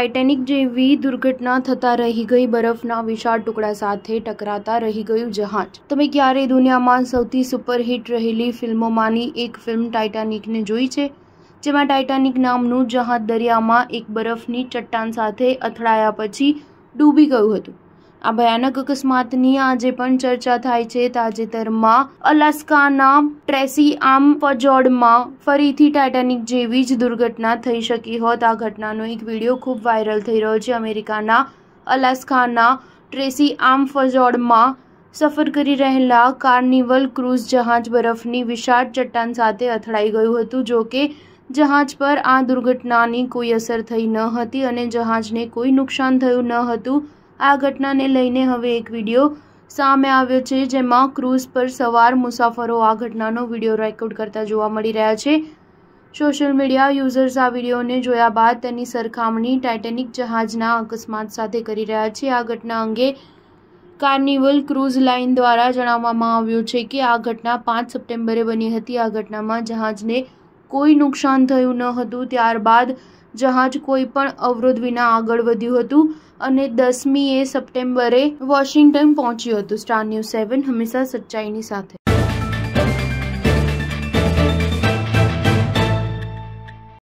Titanic જેવી દુર્ઘટના થતા રહી ગઈ બરફના વિશાળ ટુકડા સાથે ટકરાતા રહી ગયું જહાજ તમે ક્યારે દુનિયામાં સૌથી સુપરહિટ રહેલી ફિલ્મોમાંની એક ફિલ્મ ટાઇટાનિકને જોઈ છે જેમાં ટાઇટાનિક નામનું જહાજ દરિયામાં એક બરફની ચટ્ટાન સાથે અથડાયા પછી ડૂબી ગયું હતું આ ભયાનક અકસ્માતની આજે પણ ચર્ચા થાય છે તાજેતરમાં અલાસ્કાના ટ્રેસી આમ ફજોડમાં ફરીથી ટાઇટેનિક જેવી જ દુર્ઘટના થઈ શકી હોત આ ઘટનાનો એક વિડીયો ખૂબ વાયરલ થઈ રહ્યો છે અમેરિકાના અલાસ્કાના ટ્રેસી આમ ફજોડમાં સફર કરી રહેલા કાર્નિવલ ક્રૂઝ જહાજ બરફની વિશાળ ચટ્ટાન સાથે અથડાઈ ગયું હતું જો કે જહાજ પર આ દુર્ઘટનાની કોઈ અસર થઈ ન હતી અને જહાજને કોઈ નુકસાન થયું ન હતું આ ઘટનાને લઈને હવે એક વિડીયો સામે આવ્યો છે જેમાં ક્રૂઝ પર સવાર મુસાફરો આ ઘટનાનો વિડીયો રેકોર્ડ કરતા જોવા મળી રહ્યા છે સોશિયલ મીડિયા યુઝર્સ આ વિડીયોને જોયા બાદ તેની સરખામણી ટાઇટેનિક જહાજના અકસ્માત સાથે કરી રહ્યા છે આ ઘટના અંગે કાર્નિવલ ક્રૂઝ લાઇન દ્વારા જણાવવામાં આવ્યું છે કે આ ઘટના પાંચ સપ્ટેમ્બરે બની હતી આ ઘટનામાં જહાજને કોઈ નુકસાન થયું ન હતું ત્યારબાદ જહાજ કોઈપણ અવરોધ વિના આગળ વધ્યું હતું અને દસમી એ સપ્ટેમ્બરે વોશિંગ્ટન પહોંચ્યું હતું સ્ટાર ન્યૂઝ સેવન હંમેશા સચ્ચાઈની સાથે